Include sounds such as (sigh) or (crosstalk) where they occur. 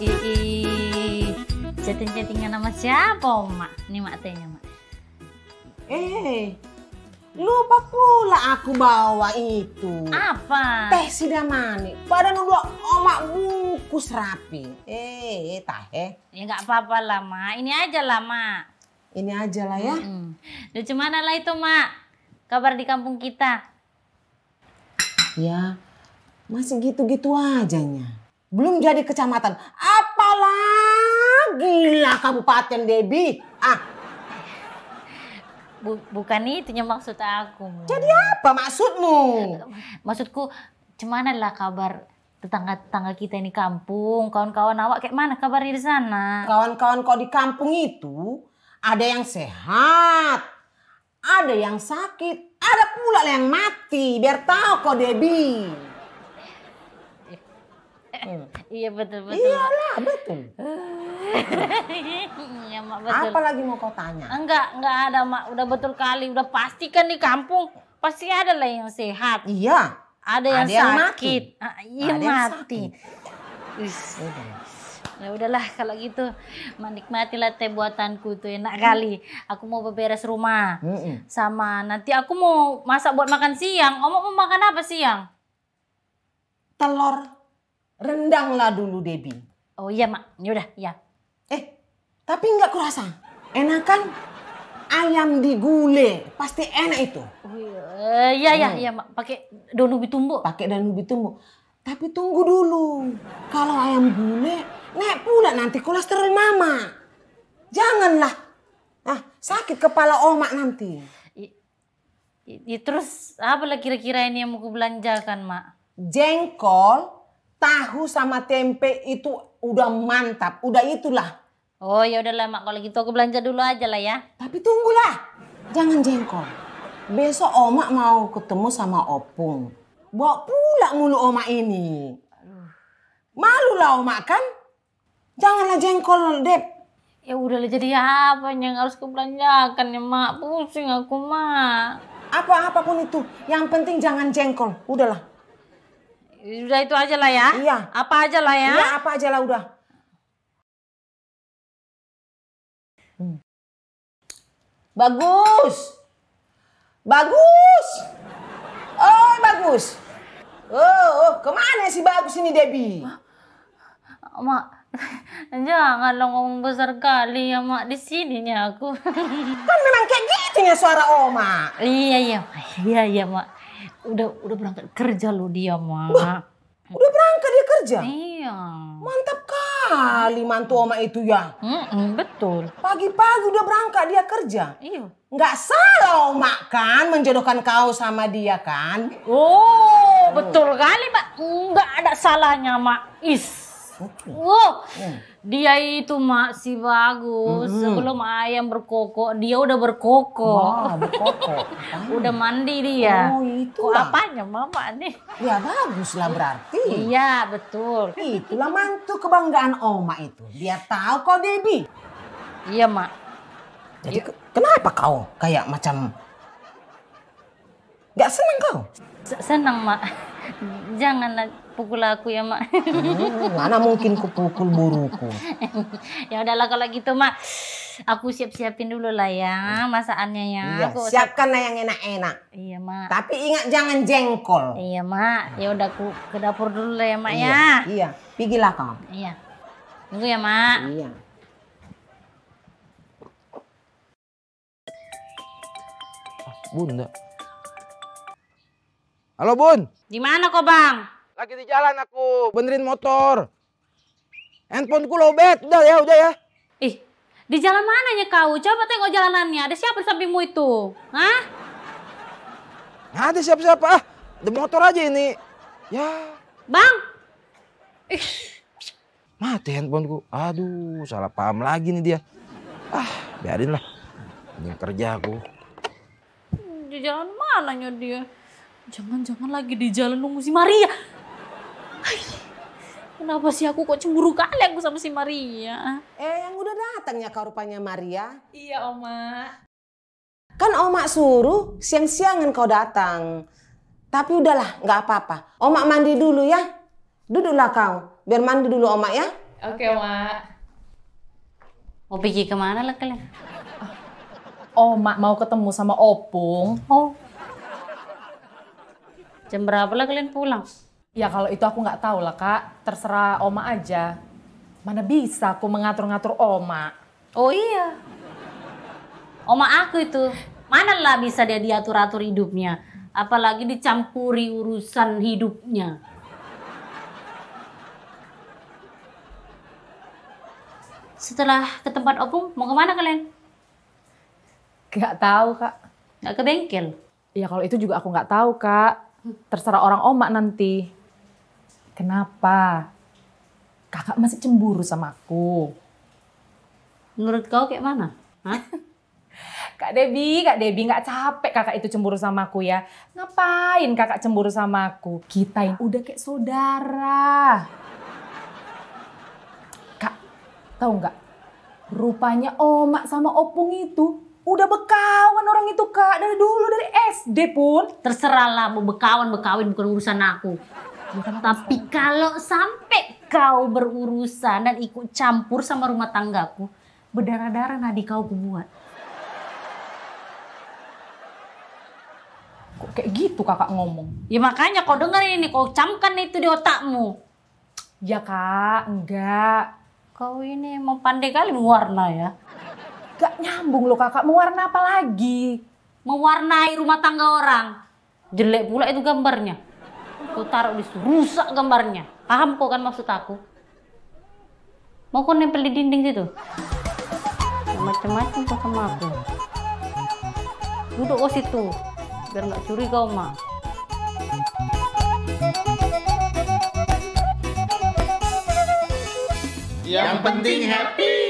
Ii, chatting-chattingan nama siapa, Mak? Ini Mak tanya, Mak. Eh, lupa pula aku bawa itu. Apa? Teh sidamani. Padahal nunggu omak bungkus rapi. Eh, tah eh. Ya nggak apa-apa lah, Mak. Ini aja lah, Mak. Ini aja lah ya. Hmm. Duh, cuman lah itu, Mak? Kabar di kampung kita. Ya, masih gitu-gitu ajanya belum jadi kecamatan, apalagi lah kabupaten Debi. Ah. Bu, itu itunya maksud aku. Jadi apa maksudmu? Maksudku, cemana lah kabar tetangga-tetangga kita ini kampung, kawan-kawan awak kayak mana kabar di sana? Kawan-kawan kau di kampung itu ada yang sehat, ada yang sakit, ada pula yang mati. Biar tahu kau Debbie. (laughs) iya betul betul. Iyalah betul. (laughs) iya mak betul. Apalagi mau kau tanya? Enggak enggak ada mak. Udah betul kali. Udah pasti kan di kampung pasti ada lah yang sehat. Iya. Ada yang, ada yang sakit. Ah, iya, mati. iya mati. Ya udahlah kalau gitu menikmatilah teh buatanku tuh enak kali. Aku mau beberes rumah. Sama nanti aku mau masak buat makan siang. Omong mau makan apa siang? Telur rendanglah dulu Debbie. Oh iya mak, yaudah ya. Eh, tapi nggak kurasa. Enakan ayam digule, pasti enak itu. Oh iya, iya iya, hmm. iya mak. Pakai daun ubi tumbuk Pakai daun ubi tumbuk Tapi tunggu dulu. Kalau ayam gule, naik pula nanti kolesterol mama. Janganlah. Ah, sakit kepala omak nanti. Ya, terus apa kira-kira ini yang mau kubelanjakan, Mak? Jengkol, tahu sama tempe itu udah mantap, udah itulah. Oh ya udahlah mak, kalau gitu aku belanja dulu aja lah ya. Tapi tunggulah, jangan jengkol. Besok omak mau ketemu sama Opung. Bawa pula mulu omak ini. Malu lah omak kan? Janganlah jengkol, Dep. Ya udahlah jadi apa yang harus kebelanjakan ya Mak. Pusing aku Mak. Apa-apapun itu, yang penting jangan jengkol. Udahlah, Udah itu aja lah ya. Iya. Apa aja lah ya. Iya apa aja lah udah. Hmm. Bagus. Bagus. Oh bagus. Oh, oh kemana sih bagus ini Debbie? Mak, (laughs) Jangan lo ngomong besar kali ya mak di sini aku. kan memang kayak gitu ya suara oma. Iya iya iya iya mak. Udah udah berangkat kerja lo dia, mak udah berangkat dia kerja? Iya. Mantap kali mantu oma itu ya. Mm-mm, betul. Pagi-pagi udah berangkat dia kerja. Iya. Nggak salah oma kan menjodohkan kau sama dia kan? Oh, betul kali, pak Nggak ada salahnya, Mak. Is. Wow, hmm. dia itu masih bagus. Hmm. Sebelum ayam berkokok, dia udah berkokok. Wah, berkokok. (laughs) udah mandi dia. Oh, itu. Oh, apanya mama nih? Ya bagus lah berarti. Iya, betul. Itulah mantu kebanggaan oma itu. Dia tahu kok debbie. Iya, Mak. Jadi ya. kenapa kau kayak macam Gak senang kau? Senang, Mak. (laughs) Janganlah pukul aku ya mak hmm, mana mungkin kupukul buruku (laughs) ya udahlah kalau gitu mak aku siap siapin dulu lah ya masakannya ya iya, aku siapkan lah yang enak enak iya mak tapi ingat jangan jengkol iya mak ya udah aku ke dapur dulu lah ya mak iya, ya iya pergilah kau iya tunggu ya mak iya ah, Bunda. Halo Bun. Di mana kok Bang? Lagi di jalan aku benerin motor. Handphoneku lobet. Udah ya, udah ya. Ih, di jalan mananya kau? Coba tengok jalanannya. Ada siapa di sampingmu itu? Hah? Nggak ada siapa-siapa. Ah, ada motor aja ini. Ya. Bang. Ih. Mati handphoneku. Aduh, salah paham lagi nih dia. Ah, biarin lah. Ini kerja aku. Di jalan mananya dia? Jangan-jangan lagi di jalan nunggu si Maria. Kenapa sih aku kok cemburu kali aku sama si Maria? Eh, yang udah datang ya kau rupanya Maria. Iya, Oma. Kan Oma suruh siang-siangan kau datang. Tapi udahlah, nggak apa-apa. Oma mandi dulu ya. Duduklah kau. Biar mandi dulu Oma ya. Oke, Oma. Mau pergi kemana lah kalian? Oma mau ketemu sama Opung. Oh. Jam berapa lah kalian pulang? Ya kalau itu aku nggak tahu lah kak, terserah Oma aja. Mana bisa aku mengatur-ngatur Oma? Oh iya. Oma aku itu, mana lah bisa dia diatur-atur hidupnya. Apalagi dicampuri urusan hidupnya. Setelah ke tempat opung, mau kemana kalian? Gak tahu kak. Gak ke bengkel? Ya kalau itu juga aku nggak tahu kak. Terserah orang Oma nanti. Kenapa? Kakak masih cemburu sama aku. Menurut kau kayak mana? Hah? (laughs) Kak Debi, Kak Debi nggak capek kakak itu cemburu sama aku ya. Ngapain kakak cemburu sama aku? Kita yang udah kayak saudara. Kak, tahu nggak? Rupanya Omak sama Opung itu udah bekawan orang itu kak dari dulu dari SD pun. Terserahlah mau bekawan bekawin bukan urusan aku. Tapi kalau sampai kau berurusan dan ikut campur sama rumah tanggaku, berdarah-darah nadi kau kubuat. Kok kayak gitu kakak ngomong? Ya makanya kau dengerin ini, kau camkan itu di otakmu. Ya kak, enggak. Kau ini mau pandai kali mewarna ya. Gak nyambung loh kakak, mewarna apa lagi? Mewarnai rumah tangga orang. Jelek pula itu gambarnya. Kau taruh di situ, rusak gambarnya. Paham kok kan maksud aku? Mau kau nempel di dinding situ? Macam-macam kau sama aku. Duduk kau situ, biar nggak curiga oma. Yang penting happy.